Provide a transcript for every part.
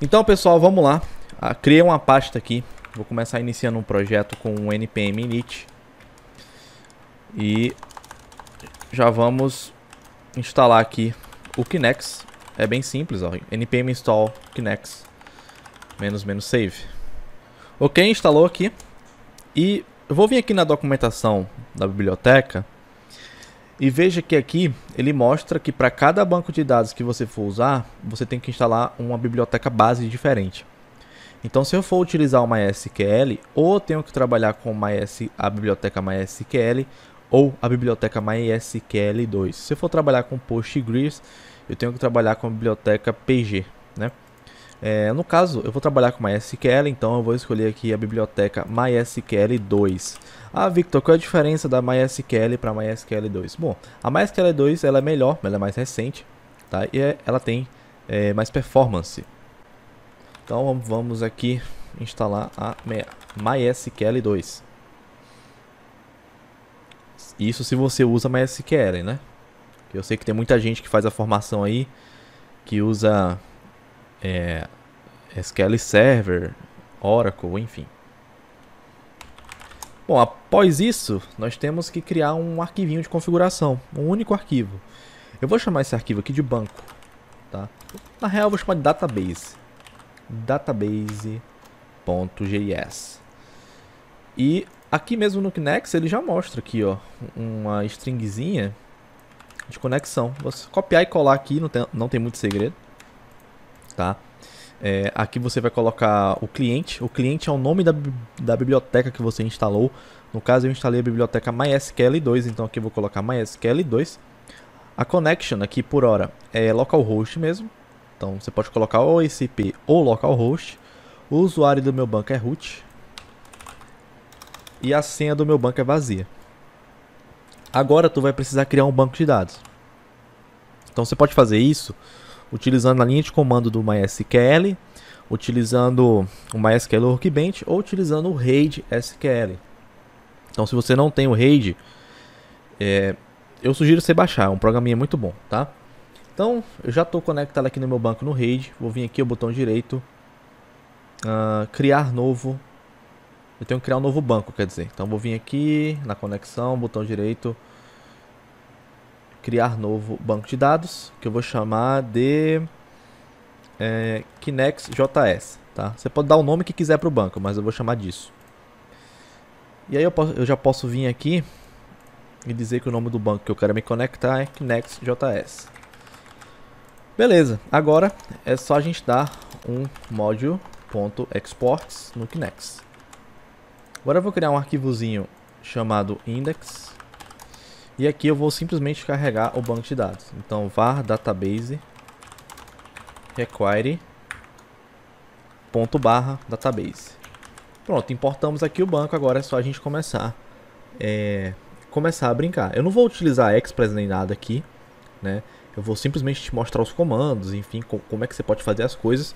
Então, pessoal, vamos lá. Ah, criei uma pasta aqui. Vou começar iniciando um projeto com o npm init. E já vamos instalar aqui o Kinex. É bem simples, ó. npm install kinex menos menos save. Ok, instalou aqui. E eu vou vir aqui na documentação da biblioteca e veja que aqui ele mostra que para cada banco de dados que você for usar, você tem que instalar uma biblioteca base diferente. Então, se eu for utilizar o MySQL, ou tenho que trabalhar com MyS, a biblioteca MySQL, ou a biblioteca MySQL2. Se eu for trabalhar com Postgres, eu tenho que trabalhar com a biblioteca PG. É, no caso, eu vou trabalhar com MySQL, então eu vou escolher aqui a biblioteca MySQL 2. Ah, Victor, qual é a diferença da MySQL para MySQL 2? Bom, a MySQL 2 ela é melhor, ela é mais recente, tá? E é, ela tem é, mais performance. Então vamos aqui instalar a MySQL 2. Isso se você usa MySQL, né? Eu sei que tem muita gente que faz a formação aí, que usa é, SQL Server, Oracle, enfim. Bom, após isso, nós temos que criar um arquivinho de configuração, um único arquivo. Eu vou chamar esse arquivo aqui de banco, tá? Na real, eu vou chamar de database. database.js. E aqui mesmo no Kinex, ele já mostra aqui, ó, uma stringzinha de conexão. Vou copiar e colar aqui, não tem, não tem muito segredo tá? É, aqui você vai colocar o cliente. O cliente é o nome da, da biblioteca que você instalou. No caso, eu instalei a biblioteca MySQL2, então aqui eu vou colocar MySQL2. A connection aqui por hora é localhost mesmo. Então você pode colocar ou ICP ou localhost. O usuário do meu banco é root. E a senha do meu banco é vazia. Agora tu vai precisar criar um banco de dados. Então você pode fazer isso utilizando a linha de comando do MySQL, utilizando o MySQL Workbench ou utilizando o RAID SQL. Então, se você não tem o RAID, é, eu sugiro você baixar, é um programinha muito bom, tá? Então, eu já estou conectado aqui no meu banco no RAID, vou vir aqui o botão direito, uh, criar novo, eu tenho que criar um novo banco, quer dizer, então vou vir aqui na conexão, botão direito, criar novo banco de dados, que eu vou chamar de é, KinexJS. Tá? Você pode dar o nome que quiser para o banco, mas eu vou chamar disso. E aí eu, posso, eu já posso vir aqui e dizer que o nome do banco que eu quero me conectar é KinexJS. Beleza, agora é só a gente dar um module.exports no Kinex. Agora eu vou criar um arquivozinho chamado index e aqui eu vou simplesmente carregar o banco de dados. Então, var database require ponto barra database. Pronto, importamos aqui o banco, agora é só a gente começar, é, começar a brincar. Eu não vou utilizar Express nem nada aqui, né? Eu vou simplesmente te mostrar os comandos, enfim, co como é que você pode fazer as coisas.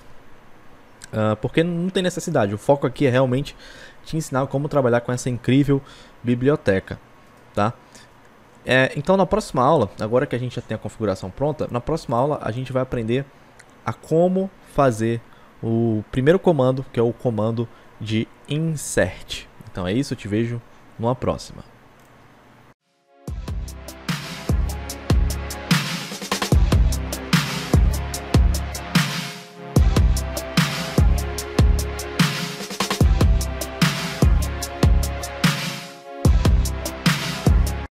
Uh, porque não tem necessidade, o foco aqui é realmente te ensinar como trabalhar com essa incrível biblioteca, tá? É, então, na próxima aula, agora que a gente já tem a configuração pronta, na próxima aula a gente vai aprender a como fazer o primeiro comando, que é o comando de insert. Então é isso, eu te vejo numa próxima.